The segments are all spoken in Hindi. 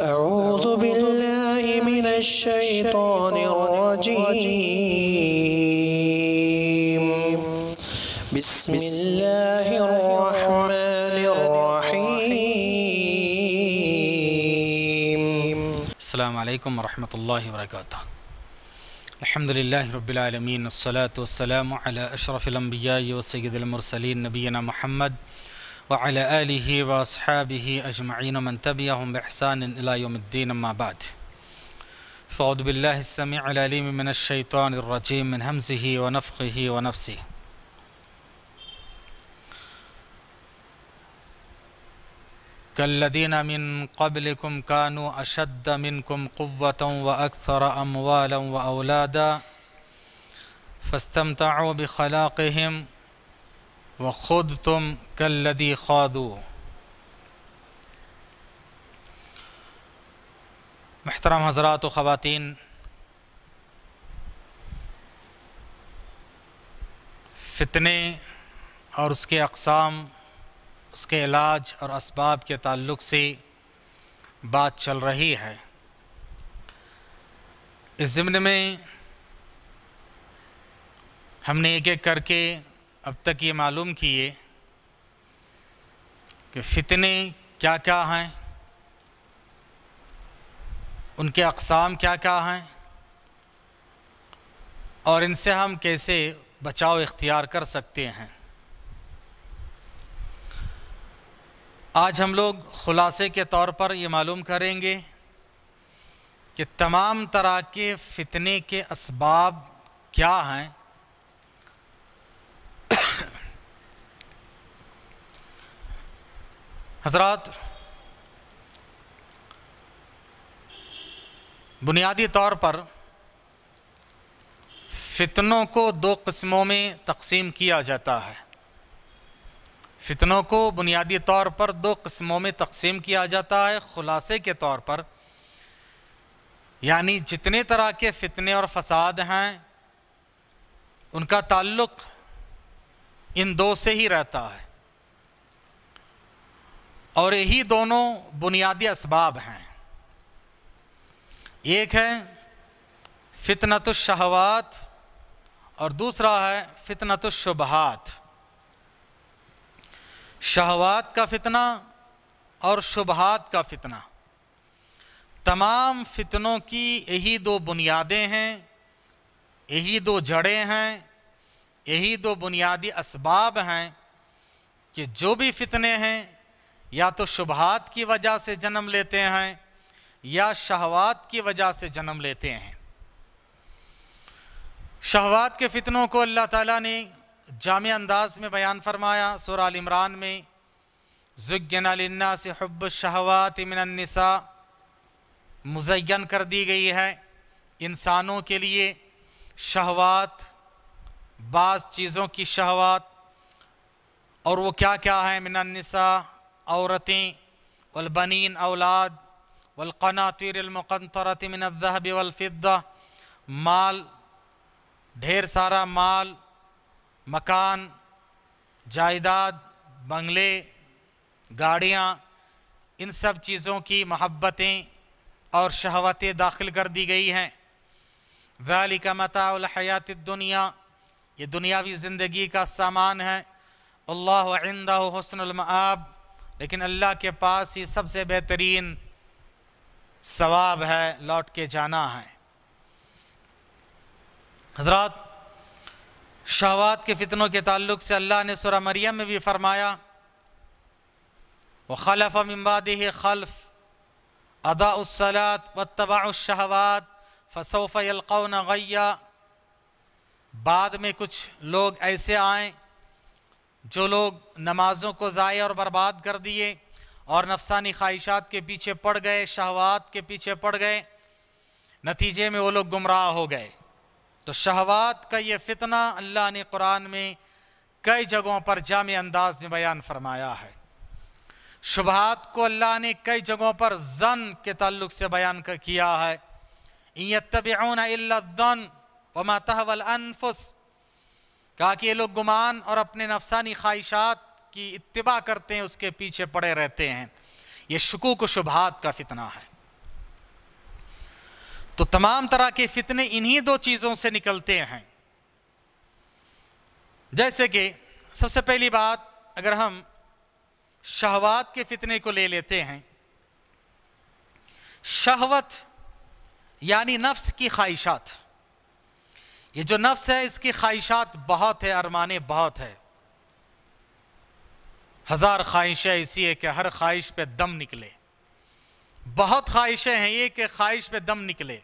أعوذ بالله من الشيطان الرجيم بسم الله الرحمن الرحيم السلام عليكم ورحمة الله وبركاته الحمد لله رب العالمين الصلاة والسلام على أشرف الأنبياء وسيد المرسلين نبينا محمد وعلى آله وأصحابه أجمعين من تبعهم بإحسان إلى يوم الدين ما بعد فأعوذ بالله السميع العليم من الشيطان الرجيم من همزه ونفخه ونفسه كالذين من قبلكم كانوا أشد منكم قوة وأكثر أموالا وأولادا فاستمتعوا بخلاقهم व ख़ुद तुम कल लदी खादो महतरम हजरात व ख़वान फितने और उसके अकसाम उसके इलाज और इसबाब के ताल्लुक से बात चल रही है इस ज़िमन में हमने एक एक करके अब तक ये मालूम किए कि फितने क्या क्या हैं उनके अकसाम क्या क्या हैं और इनसे हम कैसे बचाव इख्तियार कर सकते हैं आज हम लोग ख़ुलासे के तौर पर ये मालूम करेंगे कि तमाम तरह के फ़ितने के इसबाब क्या हैं हजरात बुनियादी तौर पर फितनों को दो कस्मों में तकसीम किया जाता है फितनों को बुनियादी तौर पर दो कस्मों में तकसीम किया जाता है ख़ुलासे के तौर पर यानी जितने तरह के फितने और फसाद हैं उनका ताल्लुक़ इन दो से ही रहता है और यही दोनों बुनियादी इसबाब हैं एक है फितनतुलशहवात और दूसरा है फितनतुलशुबहात शहवात का फितना और शुबहात का फितना तमाम फितनों की यही दो बुनियादें हैं यही दो जड़ें हैं यही दो बुनियादी इसबाब हैं कि जो भी फितने हैं या तो शुभात की वजह से जन्म लेते हैं या शहवात की वजह से जन्म लेते हैं शहवात के फितनों को अल्लाह ताला ने जाम अंदाज में बयान फरमाया सुर आल इमरान में जुगना से हब शहवात मिनसा मुजैन कर दी गई है इंसानों के लिए शहवात बाज़ चीज़ों की शहवात और वो क्या क्या है मिनसा औरतें वलबनिन औलाद वलकनातरमक़रत मिनज़हब वलफ़ा माल ढेर सारा माल मकान जायदाद बंगले गाड़ियाँ इन सब चीज़ों की महब्बतें और शहवतें दाखिल कर दी गई हैं वाली का मतायात दुनिया ये दुनियावी ज़िंदगी का सामान है अल्लाह हसनमआब लेकिन अल्लाह के पास ये सबसे बेहतरीन सवाब है लौट के जाना है हजरत शहवात के फितनों के ताल्लुक से अल्लाह ने सुरा मरियम में भी फरमाया व खलफ अम्बाद खल्फ अदा उसलात व तबा फ़सोफ़ यलकौन गैया बाद में कुछ लोग ऐसे आएँ जो लोग नमाज़ों को ज़ाय और बर्बाद कर दिए और नफसानी ख्वाहिशात के पीछे पड़ गए शहवात के पीछे पड़ गए नतीजे में वो लोग गुमराह हो गए तो शहवात का ये फितना अल्लाह ने कुरान में कई जगहों पर जाम अंदाज में बयान फरमाया है शुभात को अल्लाह ने कई जगहों पर जन के तल्लुक से बयान कर किया है इन तबिन वमा तहवल अनफुस कहा कि ये लोग गुमान और अपने नफसानी ख्वाहिशात की इतबा करते हैं उसके पीछे पड़े रहते हैं ये शकूक शुभात का फितना है तो तमाम तरह के फितने इन्हीं दो चीज़ों से निकलते हैं जैसे कि सबसे पहली बात अगर हम शहवात के फितने को ले लेते हैं शहवत यानी नफ्स की ख्वाहिशात ये जो नफ्स है इसकी ख्वाहिशात बहुत है अरमाने बहुत है हज़ार ख्वाहिशें ऐसी है कि हर ख्वाहिश पे दम निकले बहुत ख्वाहिशें हैं ये कि ख्वाहिश पे दम निकले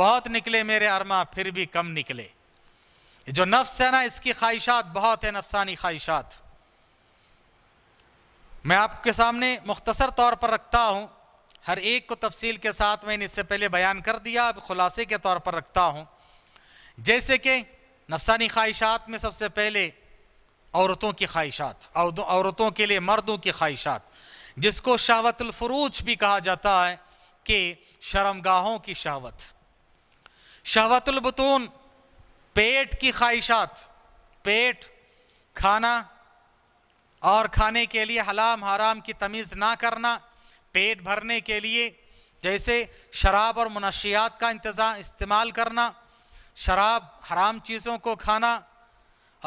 बहुत निकले मेरे अरमा फिर भी कम निकले ये जो नफ्स है ना इसकी ख्वाहिशात बहुत है नफसानी ख्वाहिशात मैं आपके सामने मुख्तसर तौर पर रखता हूँ हर एक को तफसील के साथ मैंने इससे पहले बयान कर दिया अब खुलासे के तौर पर रखता हूँ जैसे कि नफसानी ख्वाहिशात में सबसे पहले औरतों की ख्वाहिशात औरतों के लिए मर्दों की ख्वाहिशात जिसको शावतलफरूज भी कहा जाता है कि शर्मगाहों की शावत शावतुलबतून पेट की ख्वाहिशात पेट खाना और खाने के लिए हलाम हराम की तमीज़ ना करना पेट भरने के लिए जैसे शराब और मुनशियात का इंतजाम इस्तेमाल करना शराब हराम चीज़ों को खाना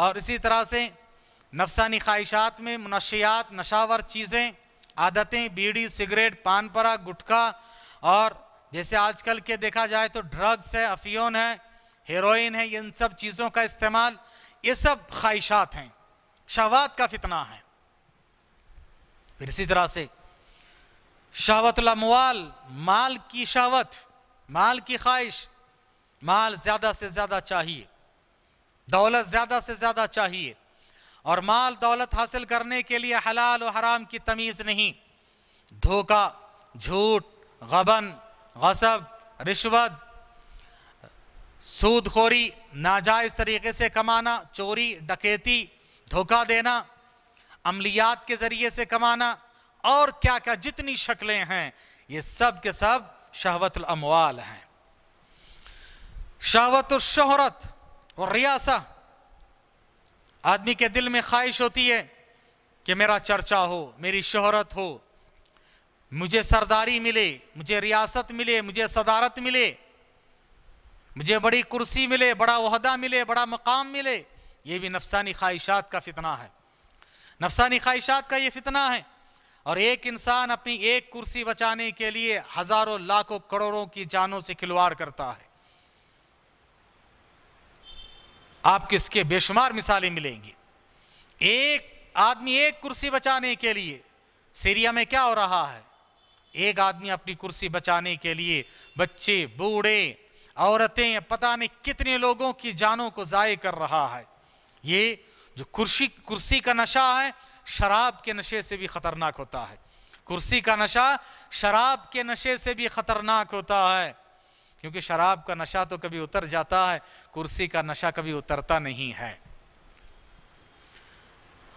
और इसी तरह से नफसानी ख्वाहिशात में मुनशियात नशावर चीज़ें आदतें बीड़ी सिगरेट पान परा गुटखा और जैसे आजकल के देखा जाए तो ड्रग्स है अफियोन है हेरोइन है इन सब चीज़ों का इस्तेमाल ये सब ख्वाहिशात हैं शहवात का फितना है फिर इसी तरह से शहवतमवाल माल की शहवत माल की ख्वाहिश माल ज़्यादा से ज़्यादा चाहिए दौलत ज़्यादा से ज़्यादा चाहिए और माल दौलत हासिल करने के लिए हलाल और हराम की तमीज़ नहीं धोखा झूठ गबन गसब रिश्वत सूदखोरी नाजायज़ तरीके से कमाना चोरी डकैती धोखा देना अमलियात के ज़रिए से कमाना और क्या क्या जितनी शक्लें हैं ये सब के सब शहवतल अमवाल हैं शावत और शोहरत और रियासा आदमी के दिल में ख्वाहिश होती है कि मेरा चर्चा हो मेरी शहरत हो मुझे सरदारी मिले मुझे रियासत मिले मुझे सदारत मिले मुझे बड़ी कुर्सी मिले बड़ा वहदा मिले बड़ा मकाम मिले ये भी नफसानी ख्वाहिशात का फितना है नफसानी ख्वाहिशात का ये फितना है और एक इंसान अपनी एक कुर्सी बचाने के लिए हज़ारों लाखों करोड़ों की जानों से खिलवाड़ करता है आपके इसके बेशुमार मिसालें मिलेंगी एक आदमी एक कुर्सी बचाने के लिए सीरिया में क्या हो रहा है एक आदमी अपनी कुर्सी बचाने के लिए बच्चे बूढ़े औरतें पता नहीं कितने लोगों की जानों को ज़ाय कर रहा है ये जो कुर्सी कुर्सी का नशा है शराब के नशे से भी खतरनाक होता है कुर्सी का नशा शराब के नशे से भी खतरनाक होता है क्योंकि शराब का नशा तो कभी उतर जाता है कुर्सी का नशा कभी उतरता नहीं है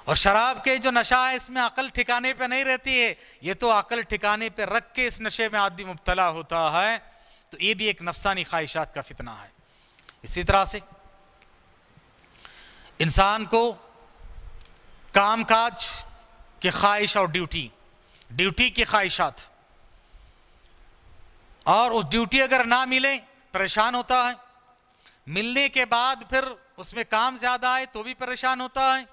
और शराब के जो नशा है इसमें अकल ठिकाने पे नहीं रहती है ये तो अकल ठिकाने पे रख के इस नशे में आदमी मुबतला होता है तो ये भी एक नफसानी ख्वाहिशात का फितना है इसी तरह से इंसान को काम काज की ख्वाहिश और ड्यूटी ड्यूटी की ख्वाहिशात और उस ड्यूटी अगर ना मिले परेशान होता है मिलने के बाद फिर उसमें काम ज़्यादा आए तो भी परेशान होता है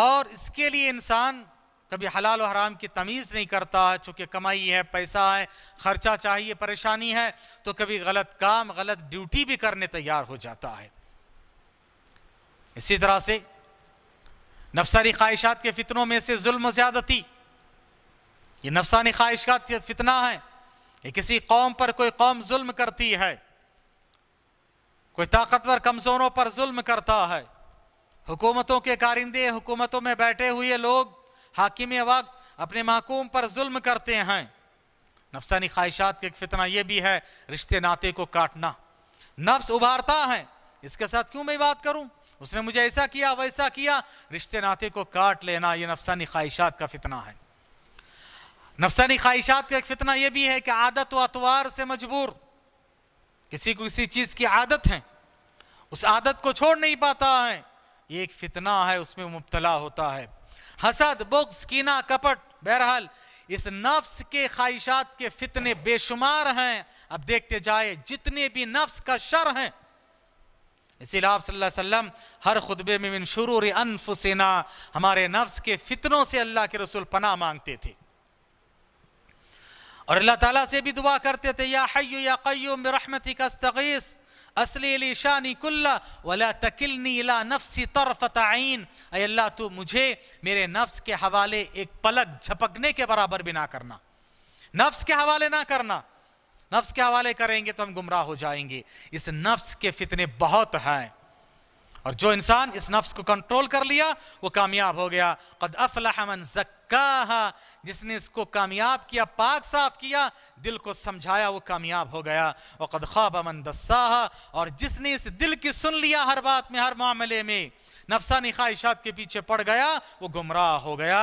और इसके लिए इंसान कभी हलाल और हराम की तमीज़ नहीं करता है चूँकि कमाई है पैसा है ख़र्चा चाहिए परेशानी है तो कभी गलत काम गलत ड्यूटी भी करने तैयार हो जाता है इसी तरह से नफसानी ख्वाहिशात के फितनों में से जुल्म ज़्यादती ये नफसानी ख्वाहिशात फितना है ये किसी कौम पर कोई कौम जुल्म करती है कोई ताकतवर कमजोरों पर जुल्म करता है हुकूमतों के कारिंदे हुकूमतों में बैठे हुए लोग हाकिम वक्त अपने माकूम पर जुल्म करते हैं नफसानी ख्वाहिशात का फितना यह भी है रिश्ते नाते को काटना नफ्स उभारता है इसके साथ क्यों मैं बात करूं उसने मुझे ऐसा किया वैसा किया रिश्ते नाते को काट लेना यह नफसानी ख्वाहिशात का फितना है नफसानी ख्वाहिशात का एक फितना यह भी है कि आदत व अतवार से मजबूर किसी को किसी चीज़ की आदत है उस आदत को छोड़ नहीं पाता है ये एक फितना है उसमें मुबतला होता है हसद बुक्स कीना कपट बहरहाल इस नफ्स के ख्वाहिशात के फितने बेशुमार हैं अब देखते जाए जितने भी नफ्स का शर हैं इसीलिए आप वसल्लम हर खुतबे में मिन शुरू अनफुसना हमारे नफ्स के फितनों से अल्लाह के रसूल पनाह मांगते थे और अल्लाह ताला से भी दुआ करते थे या हयो या कय्यूम रहमती का तगीस असली शानी कुल्ला वला तकिलनी इला नफ्सी तरफत आइन अल्लाह तू मुझे मेरे नफ्स के हवाले एक पलक झपकने के बराबर भी ना करना नफ्स के हवाले ना करना नफ्स के हवाले करेंगे तो हम गुमराह हो जाएंगे इस नफ्स के फितने बहुत हैं और जो इंसान इस नफ्स को कंट्रोल कर लिया वो कामयाब हो गया कद अफलामन जक्का जिसने इसको कामयाब किया पाक साफ किया दिल को समझाया वो कामयाब हो गया वह कद ख्वाब अमन दस्सा और जिसने इस दिल की सुन लिया हर बात में हर मामले में नफसानी ख्वाहिशात के पीछे पड़ गया वो गुमराह हो गया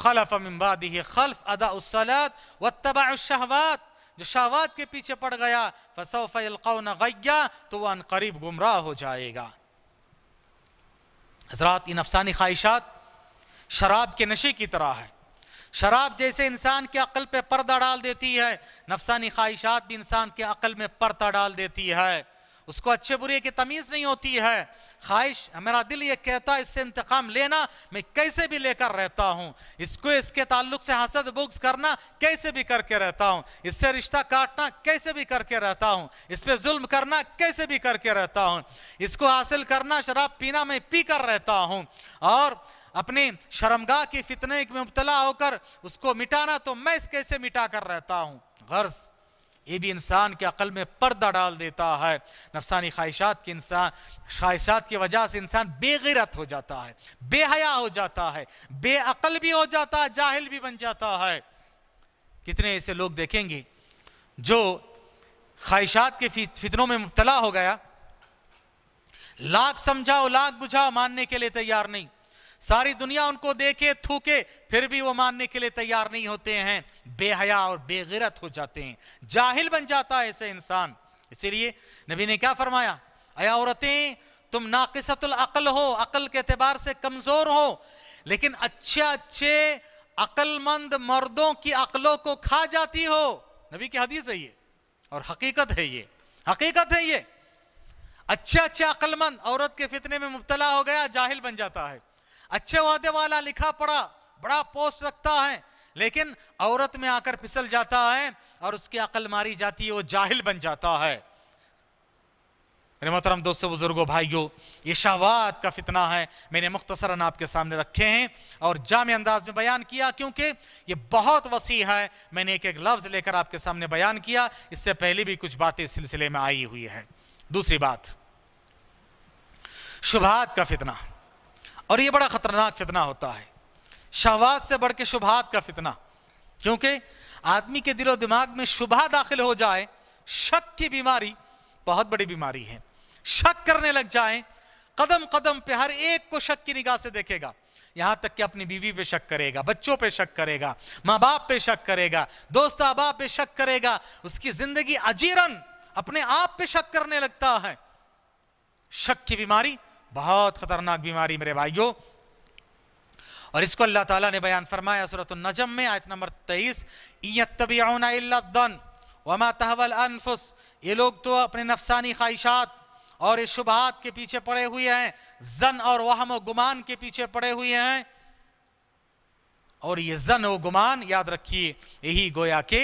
खलफ अम्बादी खलफ अदा उसलात व तबाशहवात जो शाहवाद के पीछे पड़ गया फसौफ़लकौन गैया तो वह अन करीब गुमराह हो जाएगा हजरात इन अफसानी ख्वाहिशात शराब के नशे की तरह है शराब जैसे इंसान के अकल पे पर्दा डाल देती है नफसानी ख्वाहिशात भी इंसान के अकल में पर्दा डाल देती है उसको अच्छे बुरे की तमीज नहीं होती है ख्वाहिश मेरा दिल ये कहता है इससे इंतकाम लेना मैं कैसे भी लेकर रहता हूँ इसको इसके ताल्लुक से हसद बुग्स करना कैसे भी करके रहता हूँ इससे रिश्ता काटना कैसे भी करके रहता हूँ इस पर जुल्म करना कैसे भी करके रहता हूँ इसको हासिल करना शराब पीना मैं पी कर रहता हूँ और अपनी शर्मगा की फितने में मुबतला होकर उसको मिटाना तो मैं इस कैसे मिटा कर रहता हूँ गर्ज़ ये भी इंसान के अक़ल में पर्दा डाल देता है नफसानी ख्वाहिशात के इंसान ख्वाहिशात की वजह से इंसान बेगैरत हो जाता है बेहया हो जाता है बेअल भी हो जाता है जाहिल भी बन जाता है कितने ऐसे लोग देखेंगे जो ख्वाहिशात के फितनों में मुबतला हो गया लाख समझाओ लाख बुझाओ मानने के लिए तैयार नहीं सारी दुनिया उनको देखे थूके फिर भी वो मानने के लिए तैयार नहीं होते हैं बेहया और बेगिरत हो जाते हैं जाहिल बन जाता है ऐसे इंसान इसीलिए नबी ने क्या फरमाया अया औरतें तुम नाकिसतुल अकल हो अकल के अतबार से कमजोर हो लेकिन अच्छे अच्छे अकलमंद मर्दों की अकलों को खा जाती हो नबी की हदीस है ये और हकीकत है ये हकीकत है ये अच्छे अच्छे अक्लमंद औरत के फितने में मुबतला हो गया जाहिल बन जाता है अच्छे वादे वाला लिखा पड़ा बड़ा पोस्ट रखता है लेकिन औरत में आकर फिसल जाता है और उसकी अकल मारी जाती है वो जाहिल बन जाता है मोहतरम दोस्तों बुजुर्गो भाइयों ये शावात का फितना है मैंने मुख्तसरन आपके सामने रखे हैं और जाम अंदाज में बयान किया क्योंकि ये बहुत वसी है मैंने एक एक लफ्ज़ लेकर आपके सामने बयान किया इससे पहले भी कुछ बातें इस सिलसिले में आई हुई है दूसरी बात शुभात का फितना और ये बड़ा ख़तरनाक फितना होता है शहवाद से बढ़ के शुभात का फितना क्योंकि आदमी के दिलो दिमाग में शुभा दाखिल हो जाए शक की बीमारी बहुत बड़ी बीमारी है शक करने लग जाए कदम कदम पे हर एक को शक की निगाह से देखेगा यहां तक कि अपनी बीवी पे शक करेगा बच्चों पे शक करेगा माँ बाप पे शक करेगा दोस्त अहबाब पे शक करेगा उसकी जिंदगी अजीरन अपने आप पे शक करने लगता है शक की बीमारी बहुत ख़तरनाक बीमारी मेरे भाइयों और इसको अल्लाह ताला ने बयान फरमाया सूरत नजम में आयत नंबर तेईस वमा तहवल अनफुस ये लोग तो अपने नफसानी ख्वाहिशात और ये शुबहत के पीछे पड़े हुए हैं जन और वहम गुमान के पीछे पड़े हुए हैं और ये जन व गुमान याद रखिए यही गोया के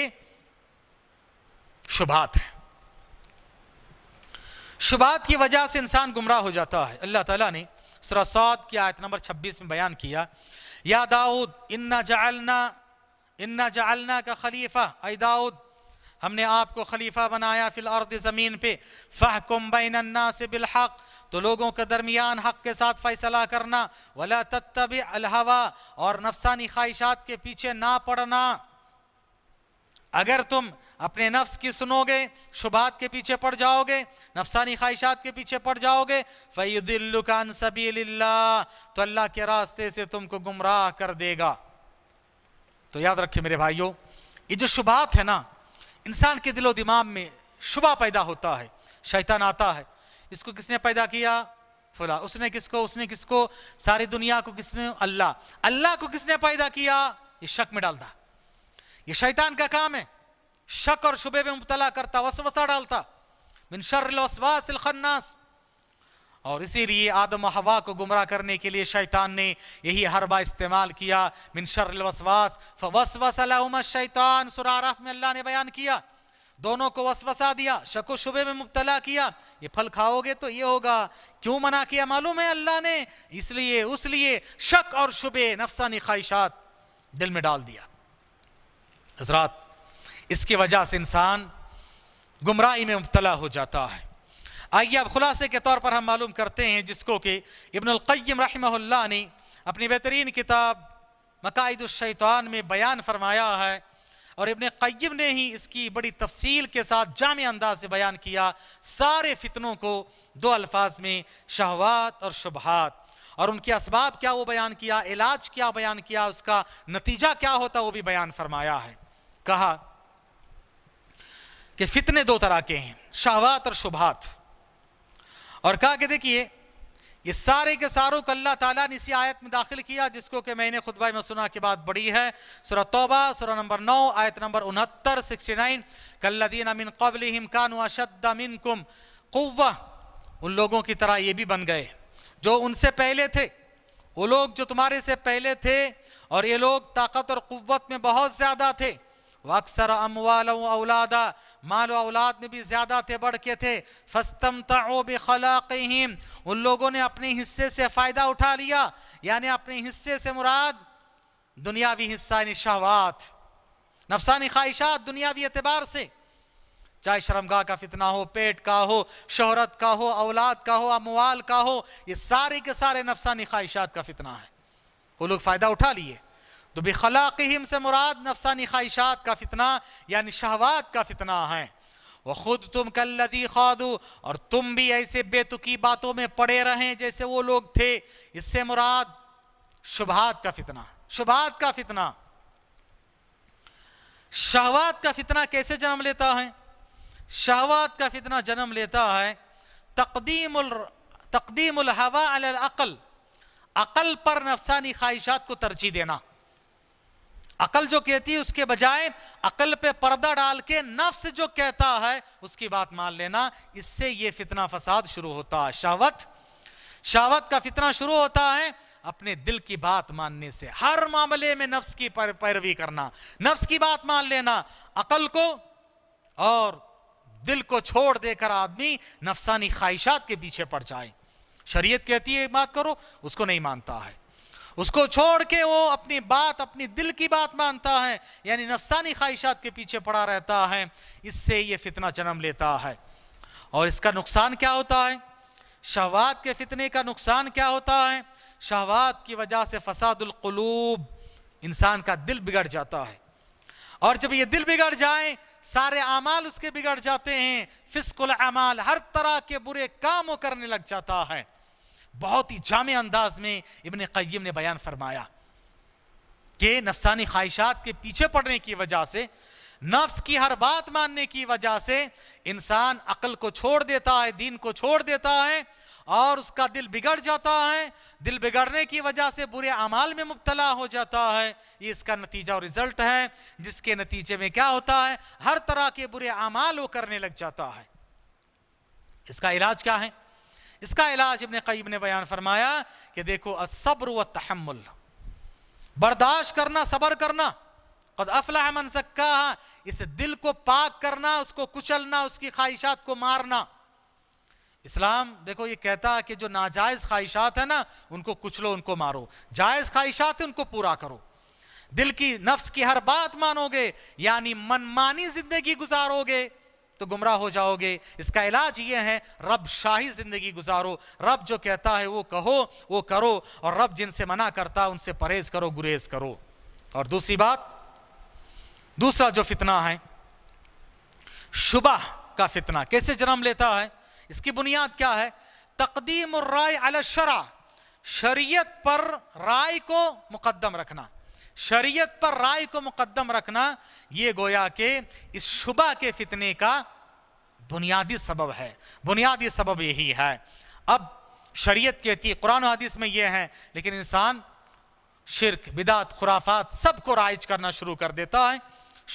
शुभात है शुबात की वजह से इंसान गुमराह हो जाता है अल्लाह ताला ने सरसाद की आयत नंबर 26 में बयान किया या दाऊद इन्ना जालना इन्ना जालना का खलीफा अ दाऊद हमने आपको खलीफा बनाया फिल अर्द ज़मीन पे फ़ाहकुम बैनन्ना से बिलहक तो लोगों के दरमियान हक के साथ फ़ैसला करना वला तत्तब अलहवा और नफसानी ख्वाहिशात के पीछे ना पड़ना अगर तुम अपने नफ्स की सुनोगे शुभात के पीछे पड़ जाओगे नफसानी ख्वाहिशात के पीछे पड़ जाओगे फ़ैदिल्लुकान सबी तो अल्लाह के रास्ते से तुमको गुमराह कर देगा तो याद रखिए मेरे भाइयों ये जो शुभात है ना इंसान के दिलो दिमाग में शुभा पैदा होता है शैतान आता है इसको किसने पैदा किया फुला उसने किसको उसने किसको सारी दुनिया को किसने अल्लाह अल्लाह को किसने पैदा किया ये शक में डालता ये शैतान का काम है शक और शुबे में मुबतला करता वसवसा डालता बिन खन्नास और इसीलिए आदम हवा को गुमराह करने के लिए शैतान ने यही हरबा इस्तेमाल किया मिन शैतान सुराराफ में अल्लाह ने बयान किया दोनों को वसवसा दिया शको शुबे में मुबतला किया ये फल खाओगे तो ये होगा क्यों मना किया मालूम है अल्लाह ने इसलिए उस लिए शक और शुबे नफसानी ख्वाहिशात दिल में डाल दिया हजरात इसकी वजह से इंसान गुमराही में मुबतला हो जाता है आइए अब खुलासे के तौर पर हम मालूम करते हैं जिसको कि इबनकम रहमल्ला ने अपनी बेहतरीन किताब मकायदशैतान में बयान फरमाया है और इबन क़य्यम ने ही इसकी बड़ी तफसील के साथ जाम अंदाज से बयान किया सारे फितनों को दो अल्फाज में शहवात और शुबहत और उनके इसबाब क्या वो बयान किया इलाज क्या बयान किया उसका नतीजा क्या होता वो भी बयान फरमाया है कहा कि फितने दो तरह के हैं शाहवात और शुभात और कहा कि देखिए ये सारे के सारों को अल्लाह ताला ने इसी आयत में दाखिल किया जिसको कि मैंने खुतबा में सुना की बात बड़ी है सुर तोबा सुर नंबर नौ आयत नंबर उनहत्तर सिक्सटी नाइन कल्लदीन अमिन कबल कान अशद अमिन कुम कुवा उन लोगों की तरह ये भी बन गए जो उनसे पहले थे वो लोग जो तुम्हारे से पहले थे और ये लोग ताकत और कुत में बहुत ज़्यादा थे व अक्सर अमवाल औलादा मालो औलाद में भी ज़्यादा थे बढ़ के थे फस्तम तब उन लोगों ने अपने हिस्से से फ़ायदा उठा लिया यानी अपने हिस्से से मुराद दुनियावी हिस्सा निशावात नफसानी ख्वाहिशात दुनियावी एतबार से चाहे शर्मगा का फितना हो पेट का हो शोहरत का हो औलाद का हो अमवाल का हो ये सारे के सारे नफसानी ख्वाहिशात का फितना है वो लोग फ़ायदा उठा लिए तो बेखलाक़म से मुराद नफसानी ख्वाहिशात का फितना यानी शहवात का फितना है वह ख़ुद तुम कल्लती खादू और तुम भी ऐसे बेतुकी बातों में पड़े रहें जैसे वो लोग थे इससे मुराद शुभात का फितना शुभात का फितना शहवात का फितना कैसे जन्म लेता है शहवात का फितना जन्म लेता है तकदीम तकदीम हवा अल अकल अकल पर नफसानी ख्वाहिशात को तरजीह देना अकल जो कहती है उसके बजाय अकल पे पर्दा डाल के नफ्स जो कहता है उसकी बात मान लेना इससे ये फितना फसाद शुरू होता है शावत शावत का फितना शुरू होता है अपने दिल की बात मानने से हर मामले में नफ्स की पैरवी करना नफ्स की बात मान लेना अकल को और दिल को छोड़ देकर आदमी नफसानी ख्वाहिशात के पीछे पड़ जाए शरीयत कहती है बात करो उसको नहीं मानता है उसको छोड़ के वो अपनी बात अपनी दिल की बात मानता है यानी नफसानी ख्वाहिशात के पीछे पड़ा रहता है इससे ये फितना जन्म लेता है और इसका नुकसान क्या होता है शहवात के फितने का नुकसान क्या होता है शहवात की वजह से फसादुलकलूब इंसान का दिल बिगड़ जाता है और जब ये दिल बिगड़ जाए सारे अमाल उसके बिगड़ जाते हैं फिसकुल अमाल हर तरह के बुरे काम वो करने लग जाता है बहुत ही जाम अंदाज में इबन क़य्यम ने बयान फरमाया कि नफसानी ख्वाहिशात के पीछे पड़ने की वजह से नफ्स की हर बात मानने की वजह से इंसान अकल को छोड़ देता है दीन को छोड़ देता है और उसका दिल बिगड़ जाता है दिल बिगड़ने की वजह से बुरे अमाल में मुबतला हो जाता है ये इसका नतीजा और रिजल्ट है जिसके नतीजे में क्या होता है हर तरह के बुरे अमाल वो करने लग जाता है इसका इलाज क्या है इसका इलाज इबन कईब ने बयान फरमाया कि देखो असब्र व तहमुल बर्दाश्त करना सबर करना कद अफलाह मन सक्का इस दिल को पाक करना उसको कुचलना उसकी ख्वाहिशात को मारना इस्लाम देखो ये कहता है कि जो नाजायज़ ख्वाहिशात है ना उनको कुचलो उनको मारो जायज़ ख्वाहिशात है उनको पूरा करो दिल की नफ्स की हर बात मानोगे यानी मनमानी जिंदगी गुजारोगे तो गुमराह हो जाओगे इसका इलाज ये है रब शाही ज़िंदगी गुजारो रब जो कहता है वो कहो वो करो और रब जिनसे मना करता है उनसे परहेज़ करो गुरेज करो और दूसरी बात दूसरा जो फितना है शुबा का फितना कैसे जन्म लेता है इसकी बुनियाद क्या है तकदीम राय अलशरा शरीयत पर राय को मुकदम रखना शरीयत पर राय को मुकदम रखना ये गोया के इस शुबा के फितने का बुनियादी सबब है बुनियादी सबब यही है अब शरीयत कहती है कुरान हदीस में ये है लेकिन इंसान शिरक बिदात खुराफात सबको राइज करना शुरू कर देता है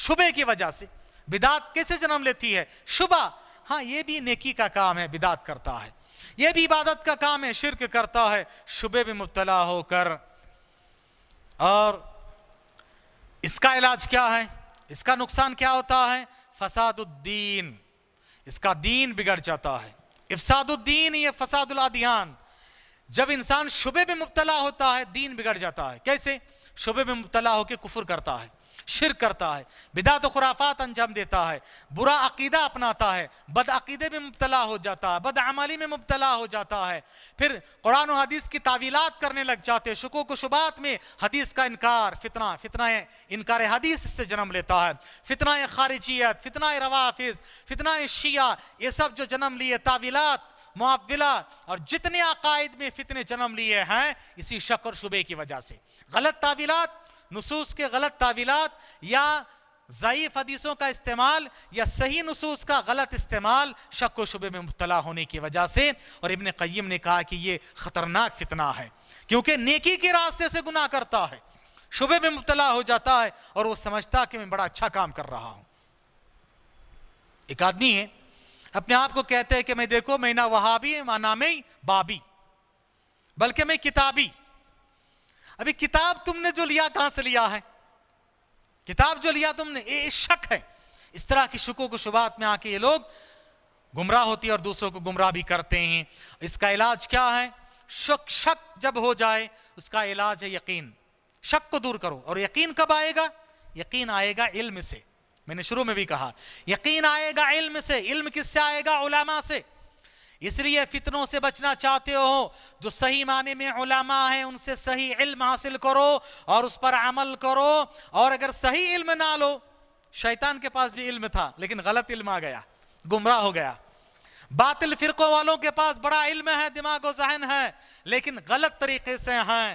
शुबे की वजह से बिदात कैसे जन्म लेती है शुबा हाँ ये भी नेकी का काम है बिदात करता है ये भी इबादत का काम है शिरक करता है शुबे में मुबतला होकर और इसका इलाज क्या है इसका नुकसान क्या होता है फसादुद्दीन इसका दीन बिगड़ जाता है इफसादुद्दीन ये फसादुल आदियान जब इंसान शुबे में मुबतला होता है दीन बिगड़ जाता है कैसे शुबे में मुबतला होकर कुफुर करता है शिर करता है बिदा तो खुराफात अंजाम देता है बुरा अकीदा अपनाता है बद अकीदे में मुबतला हो जाता है बदआमली में मुबतला हो जाता है फिर कुरान हदीस की तावीलात करने लग जाते हैं शकूक शुबात में हदीस का इनकार फितना फितना इनकार हदीस से जन्म लेता है फितना खारिजियत फितना रवाफिज फितना शिया ये सब जो जन्म लिए तावीलात मुआविला और जितने अकायद में फितने जन्म लिए हैं इसी शक और शुबे की वजह से गलत तावीलात नसूस के गलत तावीलात या ज़यीफ़ हदीसों का इस्तेमाल या सही नसूस का गलत इस्तेमाल शक व शुबे में मुबला होने की वजह से और इबन क़यम ने कहा कि ये ख़तरनाक फितना है क्योंकि नेकी के रास्ते से गुनाह करता है शुबे में मुबतला हो जाता है और वो समझता कि मैं बड़ा अच्छा काम कर रहा हूँ एक आदमी है अपने आप को कहते हैं कि मैं देखो मैं ना वहाबी माना में बाबी बल्कि मैं किताबी अभी किताब तुमने जो लिया कहां से लिया है किताब जो लिया तुमने ये शक है इस तरह की शुकों को शुभात में आके ये लोग गुमराह होती है और दूसरों को गुमराह भी करते हैं इसका इलाज क्या है शक शक जब हो जाए उसका इलाज है यकीन शक को दूर करो और यकीन कब आएगा यकीन आएगा इल्म से मैंने शुरू में भी कहा यकीन आएगा इल्म से इल्म किससे आएगा उलामा से इसलिए फितनों से बचना चाहते हो जो सही माने में उलामा है उनसे सही इल्म हासिल करो और उस पर अमल करो और अगर सही इल्म ना लो शैतान के पास भी इल्म था लेकिन गलत इल्म आ गया गुमराह हो गया बातिल फिरकों वालों के पास बड़ा इल्म है दिमाग जहन है लेकिन गलत तरीके से हैं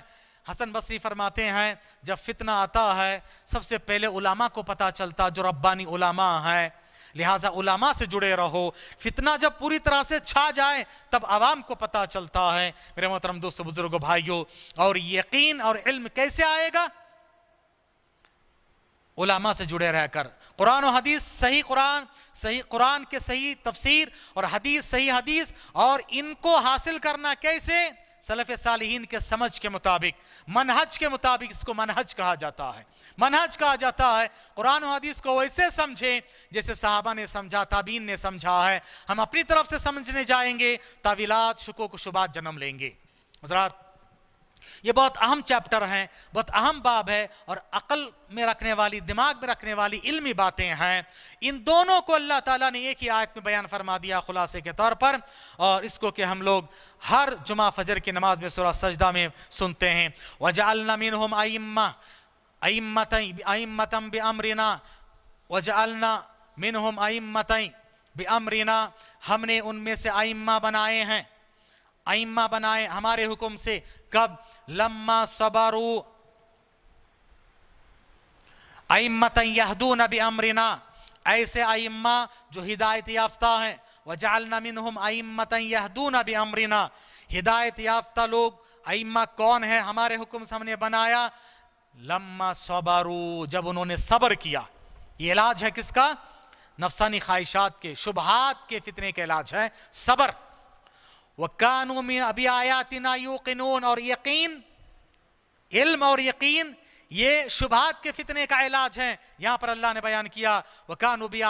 हसन बसरी फरमाते हैं जब फितना आता है सबसे पहले उलामा को पता चलता जो रब्बानी उलामा हैं लिहाजा उलामा से जुड़े रहो फितना जब पूरी तरह से छा जाए तब आवाम को पता चलता है मेरे मोहतरम दोस्तों बुजुर्ग भाइयों और यकीन और इल्म कैसे आएगा उलामा से जुड़े रहकर कुरान और हदीस सही कुरान सही कुरान के सही तफसीर और हदीस सही हदीस और इनको हासिल करना कैसे सलफ़ सालहीन के समझ के मुताबिक मनहज के मुताबिक इसको मनहज कहा जाता है मनहज कहा जाता है कुरान हदीस को वैसे समझें जैसे साहबा ने समझा ताबीन ने समझा है हम अपनी तरफ से समझने जाएंगे तावीलात को शुबात जन्म लेंगे हजरात ये बहुत अहम चैप्टर हैं बहुत अहम बाब है और अकल में रखने वाली दिमाग में रखने वाली इल्मी बातें हैं इन दोनों को अल्लाह ताला ने एक ही आयत में बयान फरमा दिया खुलासे के तौर पर और इसको कि हम लोग हर जुमा फजर की नमाज में सुरा सजदा में सुनते हैं वजालमिन हम आइम्मा आइम्मत आइम्मतम बमरिना वजालना मिन हम आइम्मत बमरिना हमने उनमें से आइम्मा बनाए हैं आइम्मा बनाए हमारे हुक्म से कब लम्मा सबरू अम्मत यहदून अब अमरिना ऐसे अम्मा जो हिदायत याफ्ता हैं वजाल नमिन हम अम्मत यहदून अब अमरिना हिदायत याफ्ता लोग अम्मा कौन है हमारे हुक्म से हमने बनाया लम्मा सबारू जब उन्होंने सबर किया ये इलाज है किसका नफसानी ख्वाहिशात के शुबहात के फितने के इलाज है सबर वकानू मिन अभी यू यूकिनून और यकीन इल्म और यकीन ये शुभात के फितने का इलाज है यहां पर अल्लाह ने बयान किया वकानू भी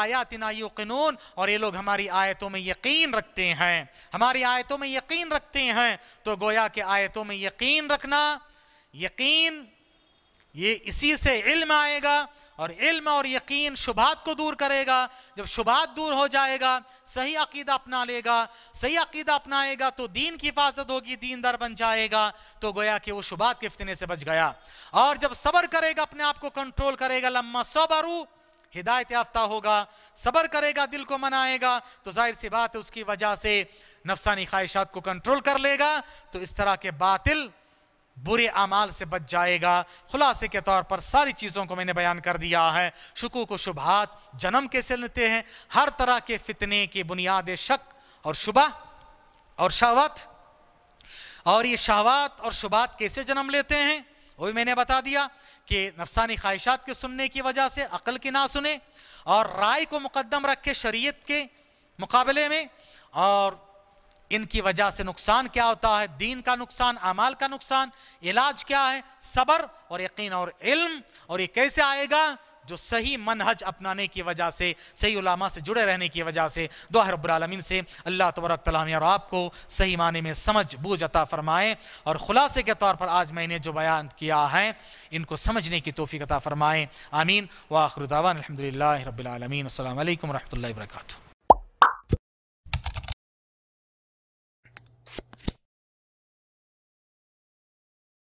यू कनून और ये लोग हमारी आयतों में यकीन रखते हैं हमारी आयतों में यकीन रखते हैं तो गोया के आयतों में यकीन रखना यकीन ये इसी से इल्म आएगा और इल्म और यकीन शुभात को दूर करेगा जब शुभात दूर हो जाएगा सही अकीदा अपना लेगा सही अकीदा अपनाएगा तो दीन की हिफाजत होगी दीन दर बन जाएगा तो गोया कि वो शुभात के फितने से बच गया और जब सबर करेगा अपने आप को कंट्रोल करेगा लम्मा सोबरू हिदायत याफ्ता होगा सबर करेगा दिल को मनाएगा तो जाहिर सी बात है उसकी वजह से नफसानी ख्वाहिशात को कंट्रोल कर लेगा तो इस तरह के बातिल बुरे अमाल से बच जाएगा खुलासे के तौर पर सारी चीज़ों को मैंने बयान कर दिया है शकू को शुभात जन्म कैसे लेते हैं हर तरह के फितने की बुनियाद शक और शुबा और शहवत और ये शहवात और शुबात कैसे जन्म लेते हैं वो भी मैंने बता दिया कि नफसानी ख्वाहिशात के सुनने की वजह से अकल की ना सुने और राय को मुकदम रखे शरीय शरीयत के मुकाबले में और इनकी वजह से नुकसान क्या होता है दीन का नुकसान अमाल का नुकसान इलाज क्या है सबर और यकीन और इल्म और ये कैसे आएगा जो सही मनहज अपनाने की वजह से सही उलामा से जुड़े रहने की वजह से दोहर रबालमीन से अल्लाह तबरक तलामी और आपको सही माने में समझ बूझ अता फरमाएँ और ख़ुलासे के तौर पर आज मैंने जो बयान किया है इनको समझने की तोफ़ी अता फ़रमाएँ आमीन वाखरुदावन अलहमदिल्ला रबालमीन असल वरहमल वर्का